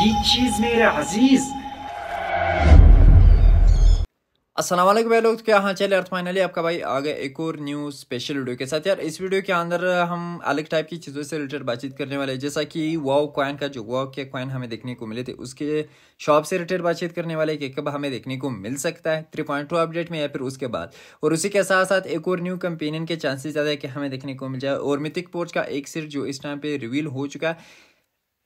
ये चीज मेरे अजीज असलम भाई लोग क्या हाँ चले अर्थ फाइनली आपका भाई आ गए एक और न्यू स्पेशल वीडियो के साथ यार इस वीडियो के अंदर हम अलग टाइप की चीज़ों से रिलेटेड बातचीत करने वाले हैं जैसा कि वाओ कॉइन का जो वाओ के कॉइन हमें देखने को मिले थे उसके शॉप से रिलेटेड बातचीत करने वाले कि कब हमें देखने को मिल सकता है थ्री अपडेट में या फिर उसके बाद और उसी के साथ साथ एक और न्यू कंपेनियन के चांसेस ज़्यादा है कि हमें देखने को मिल जाए और मिथिक पोर्च का एक सिर जो इस टाइम पर रिवील हो चुका है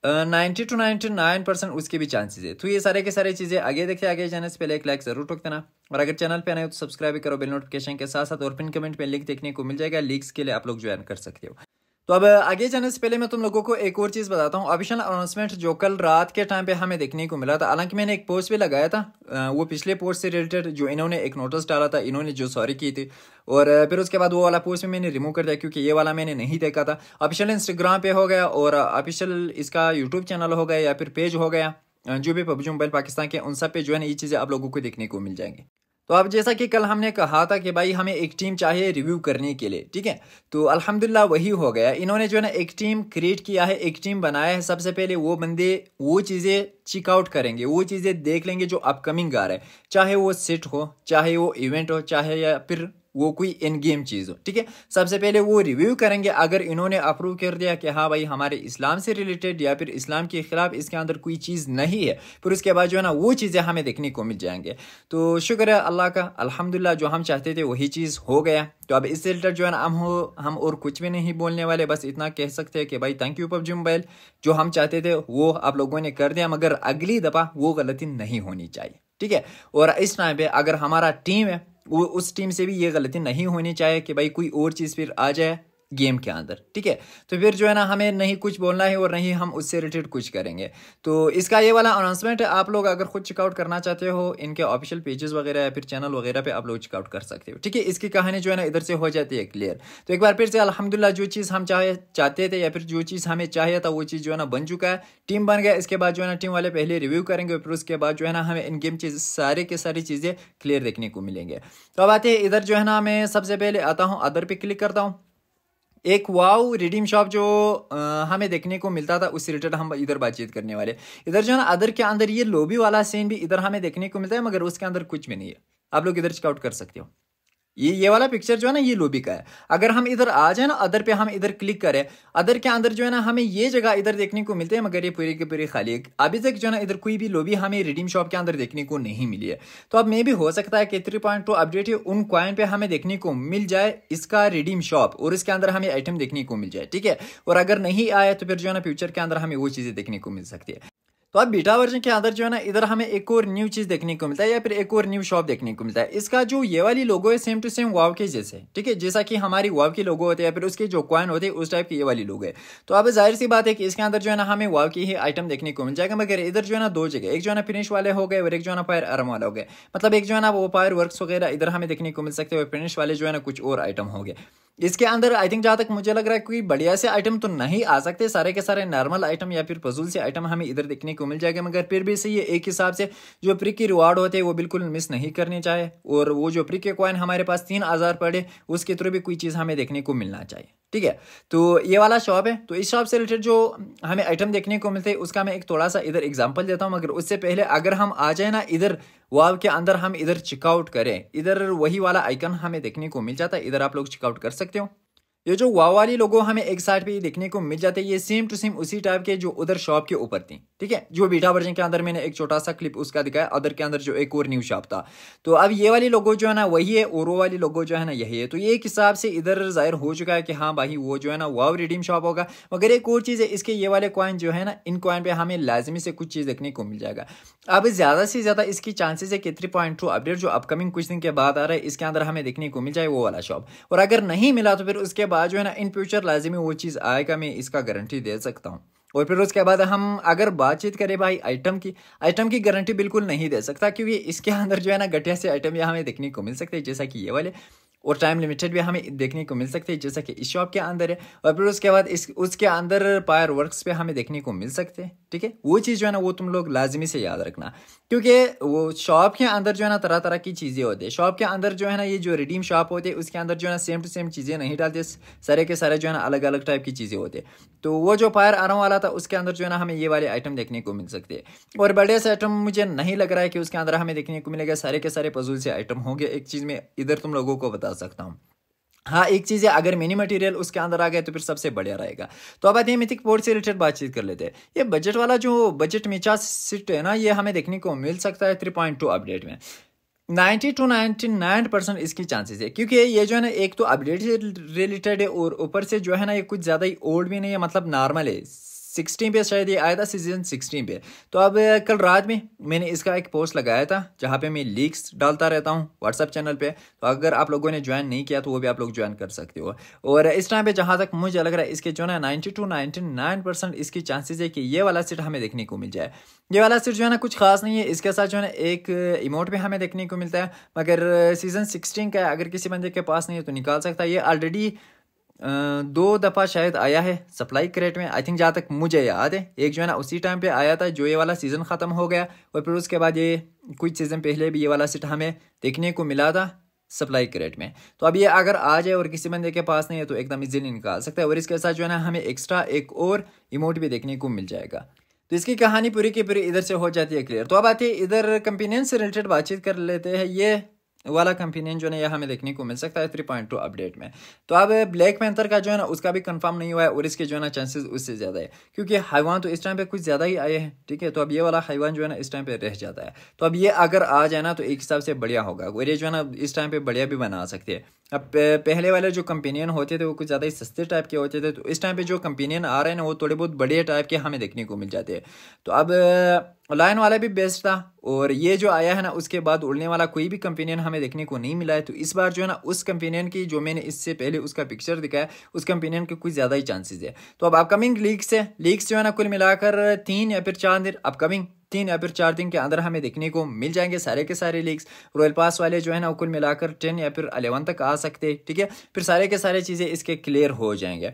ninety two ninety nine percent उसके भी चांसेस है तो ये सारे के सारे चीज़ें आगे देखे आगे जाने से पहले एक लाइक जरूर ठोक देना और अगर चैनल पे आए हो तो सब्सक्राइब करो बिल नोटिफिकेशन के साथ साथ और पिन कमेंट में लिंक देखने को मिल जाएगा लिंक्स के लिए आप लोग ज्वाइन कर सकते हो तो अब आगे जाने से पहले मैं तुम लोगों को एक और चीज़ बताता हूँ ऑफिशियल अनाउंसमेंट जो कल रात के टाइम पे हमें देखने को मिला था हालांकि मैंने एक पोस्ट भी लगाया था वो पिछले पोस्ट से रिलेटेड जो इन्होंने एक नोटिस डाला था इन्होंने जो सॉरी की थी और फिर उसके बाद वो वाला पोस्ट भी मैंने रिमूव कर दिया क्योंकि ये वाला मैंने नहीं देखा था ऑफिशियल इंस्टाग्राम पर हो गया और ऑफिशियल इसका यूट्यूब चैनल हो गया या फिर पेज हो गया जो भी पबजी मोबाइल पाकिस्तान के उन सब पे जो है ना ये चीज़ें आप लोगों को देखने को मिल जाएंगी तो अब जैसा कि कल हमने कहा था कि भाई हमें एक टीम चाहिए रिव्यू करने के लिए ठीक है तो अल्हम्दुलिल्लाह वही हो गया इन्होंने जो है ना एक टीम क्रिएट किया है एक टीम बनाया है सबसे पहले वो बंदे वो चीज़ें चेकआउट करेंगे वो चीज़ें देख लेंगे जो अपकमिंग आ रहे है चाहे वो सेट हो चाहे वो इवेंट हो चाहे या फिर वो कोई इन गेम चीज़ हो ठीक है सबसे पहले वो रिव्यू करेंगे अगर इन्होंने अप्रूव कर दिया कि हाँ भाई हमारे इस्लाम से रिलेटेड या फिर इस्लाम के खिलाफ इसके अंदर कोई चीज़ नहीं है फिर उसके बाद जो है ना वो चीज़ें हमें देखने को मिल जाएंगे तो शुक्र है अल्लाह का अल्हम्दुलिल्लाह जो हम चाहते थे वही चीज़ हो गया तो अब इससे रिलेटेड जो है ना हम हो हम और कुछ भी नहीं बोलने वाले बस इतना कह सकते हैं कि भाई थैंक यू पबजी मोबाइल जो हम चाहते थे वो आप लोगों ने कर दिया मगर अगली दफ़ा वो गलती नहीं होनी चाहिए ठीक है और इस टाइम पे अगर हमारा टीम है उस टीम से भी ये गलती नहीं होनी चाहिए कि भाई कोई और चीज़ फिर आ जाए गेम के अंदर ठीक है तो फिर जो है ना हमें नहीं कुछ बोलना है और नहीं हम उससे रिलेटेड कुछ करेंगे तो इसका ये वाला अनाउंसमेंट आप लोग अगर खुद चेकआउट करना चाहते हो इनके ऑफिशियल पेजेस वगैरह या फिर चैनल वगैरह पे आप लोग चेकआउट कर सकते हो ठीक है इसकी कहानी जो है ना इधर से हो जाती है क्लियर तो एक बार फिर से अलहमदिल्ला जो चीज़ हम चाहे चाहते थे या फिर जो चीज़ हमें चाहिए था वो चीज़ जो है ना बन चुका है टीम बन गया इसके बाद जो है ना टीम वाले पहले रिव्यू करेंगे फिर उसके बाद जो है ना हमें इन गेम चीज़ सारे के सारी चीज़ें क्लियर देखने को मिलेंगे तो अब आते हैं इधर जो है ना मैं सबसे पहले आता हूँ अदर पर क्लिक करता हूँ एक वाव रिडीम शॉप जो हमें देखने को मिलता था उससे रिलेटेड हम इधर बातचीत करने वाले इधर जो है ना अदर के अंदर ये लोबी वाला सीन भी इधर हमें देखने को मिलता है मगर उसके अंदर कुछ भी नहीं है आप लोग इधर चेकआउट कर सकते हो ये ये वाला पिक्चर जो है ना ये लोबी का है अगर हम इधर आ जाए ना अदर पे हम इधर क्लिक करें अदर के अंदर जो है ना हमें ये जगह इधर देखने को मिलती है मगर ये पूरी की पूरी खाली है अभी तक जो है ना इधर कोई भी लोबी हमें रिडीम शॉप के अंदर देखने को नहीं मिली है तो अब मे भी हो सकता है कि थ्री पॉइंट टू अपडेट है उन क्वाइन पे हमें देखने को मिल जाए इसका रिडीम शॉप और इसके अंदर हमें आइटम देखने को मिल जाए ठीक है और अगर नहीं आया तो फिर जो है ना फ्यूचर के अंदर हमें वो चीज़ें देखने को मिल सकती है तो अब बीटा वर्जन के अंदर जो है ना इधर हमें एक और न्यू चीज देखने को मिलता है या फिर एक और न्यू शॉप देखने को मिलता है इसका जो ये वाली लोगो है सेम टू सेम वाव के जैसे ठीक है जैसा कि हमारी वाव के लोगो होते हैं या फिर उसके जो क्वाइन होते हैं उस टाइप के ये वाली लोगो है तो अब जाहिर सी बात है कि इसके अंदर जो है ना हमें वाव की ही आइटम देखने को मिल जाएगा मगर इधर जो है ना दो जगह एक जो है ना फिनिश वाले हो गए और एक जो है ना फायर आर्म वाले हो गए मतलब एक जो है ना वो फायर वर्क वगैरह इधर हमें देखने को मिल सकते हैं फिनिश वाले जो है ना कुछ और आइटम हो गए इसके अंदर आई थिंक जहां तक मुझे लग रहा है कोई बढ़िया से आइटम तो नहीं आ सकते सारे के सारे नॉर्मल आइटम या फिर फजूल से आइटम हमें इधर देखने को को मिल जाएगा मगर फिर भी सही है एक हिसाब से जो प्रिक के रिवार्ड होते हैं वो बिल्कुल मिस नहीं करने चाहिए और वो जो प्रिक के कॉइन हमारे पास तीन हज़ार पड़े उसके थ्रू भी कोई चीज़ हमें देखने को मिलना चाहिए ठीक है तो ये वाला शॉप है तो इस शॉप से रिलेटेड जो हमें आइटम देखने को मिलते हैं उसका मैं एक थोड़ा सा इधर एग्जाम्पल देता हूँ मगर उससे पहले अगर हम आ जाए ना इधर वाव के अंदर हम इधर चेकआउट करें इधर वही वाला आइकन हमें देखने को मिल जाता है इधर आप लोग चेकआउट कर सकते हो ये जो वाव वाली लोगो हमें एक साइड पे ये देखने को मिल जाते हैं ये सेम टू सेम उसी टाइप के जो उधर शॉप के ऊपर थी ठीक है जो बीटा वर्जन के अंदर मैंने एक छोटा सा क्लिप उसका दिखाया अदर के अंदर जो एक और न्यू शॉप था तो अब ये वाली लोगो जो है ना वही है और वो वाली लोगो जो है ना यही है तो ये एक हिसाब से इधर जाहिर हो चुका है कि हाँ भाई वो जो है ना वाव रिडीम शॉप होगा मगर एक और चीज़ है इसके ये वाले कॉइन जो है ना इन कॉइन पे हमें लाजमी से कुछ चीज़ देखने को मिल जाएगा अब ज़्यादा से ज़्यादा इसकी चांसेस है कि थ्री पॉइंट टू अपडेट जो अपकमिंग कुछ दिन के बाद आ रहा है इसके अंदर हमें देखने को मिल जाए वो वाला शॉप और अगर नहीं मिला तो फिर उसके बाद जो है ना इन फ्यूचर लाजमी वो चीज़ आएगा मैं इसका गारंटी दे सकता हूँ और फिर उसके बाद हम अगर बातचीत करें भाई आइटम की आइटम की गारंटी बिल्कुल नहीं दे सकता क्योंकि इसके अंदर जो है ना घटिया से आइटम यहाँ हमें देखने को मिल सकते हैं जैसा कि ये वाले और टाइम लिमिटेड भी हमें देखने को मिल सकती है जैसा कि इस शॉप के अंदर है और फिर उसके बाद इस उसके अंदर पायर वर्क्स पे हमें देखने को मिल सकते हैं ठीक है वो चीज़ जो है ना वो तुम लोग लाजमी से याद रखना क्योंकि वो शॉप के अंदर जो है ना तरह तरह की चीज़ें होती है शॉप के अंदर जो है ना ये जो रिडीम शॉप होती है उसके अंदर जो है ना सेम टू सेम चीज़ें नहीं डालते सारे के सारे जो है ना अलग अलग टाइप की चीज़ें होती है तो वो जो पायर आराम वाला था उसके अंदर जो है ना हमें ये वाले आइटम देखने को मिल सकते हैं और बड़े से आइटम मुझे नहीं लग रहा है कि उसके अंदर हमें देखने को मिलेगा सारे के सारे पजूल से आइटम होंगे एक चीज़ में इधर तुम लोगों को बता बता सकता हूँ हाँ एक चीज़ है अगर मिनी मटेरियल उसके अंदर आ गए तो फिर सबसे बढ़िया रहेगा तो अब आते हैं मिथिक बोर्ड से रिलेटेड बातचीत कर लेते हैं ये बजट वाला जो बजट मिचा सीट है ना ये हमें देखने को मिल सकता है थ्री पॉइंट टू अपडेट में ninety two ninety nine percent इसकी चांसेस है क्योंकि ये जो है ना एक तो अपडेट से रिलेटेड है और ऊपर से जो है ना ये कुछ ज़्यादा ही ओल्ड भी नहीं है मतलब नॉर्मल है सिक्सटीन पे शायद ये आया था सीजन सिक्सटीन पे तो अब कल रात में मैंने इसका एक पोस्ट लगाया था जहाँ पे मैं लीक्स डालता रहता हूँ व्हाट्सअप चैनल पे तो अगर आप लोगों ने ज्वाइन नहीं किया तो वो भी आप लोग ज्वाइन कर सकते हो और इस टाइम पे जहाँ तक मुझे लग रहा है इसके जो ना ninety two ninety nine percent इसकी चांसेज है कि ये वाला सीट हमें देखने को मिल जाए ये वाला सीट जो है ना कुछ खास नहीं है इसके साथ जो है ना एक इमोट भी हमें देखने को मिलता है मगर सीजन सिक्सटीन का अगर किसी बंदे के पास नहीं है तो निकाल सकता है ये ऑलरेडी दो दफ़ा शायद आया है सप्लाई क्रेट में आई थिंक जहाँ तक मुझे याद है एक जो है ना उसी टाइम पे आया था जो ये वाला सीज़न ख़त्म हो गया और फिर उसके बाद ये कुछ सीज़न पहले भी ये वाला सेट हमें देखने को मिला था सप्लाई क्रेट में तो अब ये अगर आ जाए और किसी बंदे के पास नहीं है तो एकदम इजीली निकाल सकता है और इसके साथ जो है ना हमें एक्स्ट्रा एक और इमोट भी देखने को मिल जाएगा तो इसकी कहानी पूरी की पूरी इधर से हो जाती है क्लियर तो अब आती है इधर कंपेनियन से रिलेटेड बातचीत कर लेते हैं ये वाला कंपेनियन जो है यह हमें देखने को मिल सकता है थ्री पॉइंट टू अपडेट में तो अब ब्लैक पैंथर का जो है ना उसका भी कंफर्म नहीं हुआ है और इसके जो है ना चांसेस उससे ज़्यादा है क्योंकि हाइवान तो इस टाइम पे कुछ ज़्यादा ही आए हैं ठीक है तो अब ये वाला हाईवान जो है ना इस टाइम पे रह जाता है तो अब ये अगर आ जाए ना तो एक हिसाब से बढ़िया होगा और ये जो है ना इस टाइम पे बढ़िया भी बना सकते हैं अब पहले वाले जो कंपेनियन होते थे वो कुछ ज़्यादा ही सस्ते टाइप के होते थे तो इस टाइम पे जो कंपेनियन आ रहे हैं ना वो थोड़े बहुत बढ़िया टाइप के हमें देखने को मिल जाते हैं तो अब लाइन वाला भी बेस्ट था और ये जो आया है ना उसके बाद उड़ने वाला कोई भी कंपेनियन हमें देखने को नहीं मिला है तो इस बार जो है ना उस कंपेनियन की जो मैंने इससे पहले उसका पिक्चर दिखाया उस कंपेनियन के कुछ ज़्यादा ही चांसेज है तो अब अपकमिंग लीक्स है लीक्स जो है ना कुल मिलाकर तीन या फिर चार दिन अपकमिंग तीन या फिर चार दिन के अंदर हमें देखने को मिल जाएंगे सारे के सारे लीक्स रॉयल पास वाले जो है ना कुल मिलाकर टेन या फिर अलेवन तक आ सकते ठीक है फिर सारे के सारे चीज़ें इसके क्लियर हो जाएंगे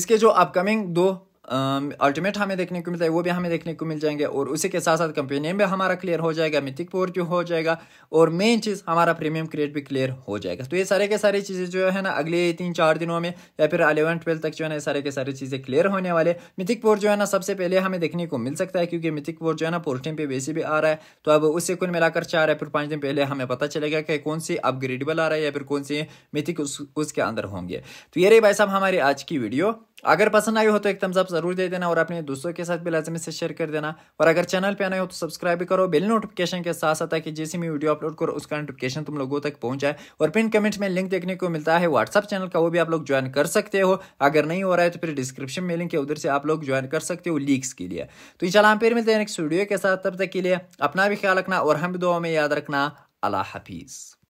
इसके जो अपकमिंग दो अल्टीमेट हमें देखने को मिलता है वो भी हमें देखने को मिल जाएंगे और उसी के साथ साथ नेम भी हमारा क्लियर हो जाएगा मिथिक पोर जो हो जाएगा और मेन चीज़ हमारा प्रीमियम क्रिएट भी क्लियर हो जाएगा तो ये सारे के सारी चीज़ें जो है ना अगले तीन चार दिनों में या फिर अलेवन ट्वेल्थ तक जो है ना सारे के सारी चीज़ें क्लियर होने वाले मिथिक पोर जो है ना सबसे पहले हमें देखने को मिल सकता है क्योंकि मिथिक पोर जो है ना पोर्टिंग पे बेसी भी आ रहा है तो अब उससे कुल मिलाकर चार या फिर पाँच दिन पहले हमें पता चलेगा कि कौन सी अपग्रेडेबल आ रहा है या फिर कौन सी मिथिक उसके अंदर होंगे तो ये रही भाई साहब हमारी आज की वीडियो अगर पसंद आई हो तो एक थम्स अप जरूर दे देना और अपने दोस्तों के साथ भी लाजमी से शेयर कर देना और अगर चैनल पे आना हो तो सब्सक्राइब भी करो बेल नोटिफिकेशन के साथ साथ ताकि जैसे मैं वीडियो अपलोड करो उसका नोटिफिकेशन तुम लोगों तक पहुंच जाए और पिन कमेंट में लिंक देखने को मिलता है व्हाट्सअप चैनल का वो भी आप लोग ज्वाइन कर सकते हो अगर नहीं हो रहा है तो फिर डिस्क्रिप्शन में लिंक है उधर से आप लोग ज्वाइन कर सकते हो लीक्स के लिए तो चला हम फिर मिलते हैं नेक्स्ट वीडियो के साथ तब तक के लिए अपना भी ख्याल रखना और हम भी दुआ में याद रखना अला हाफिज़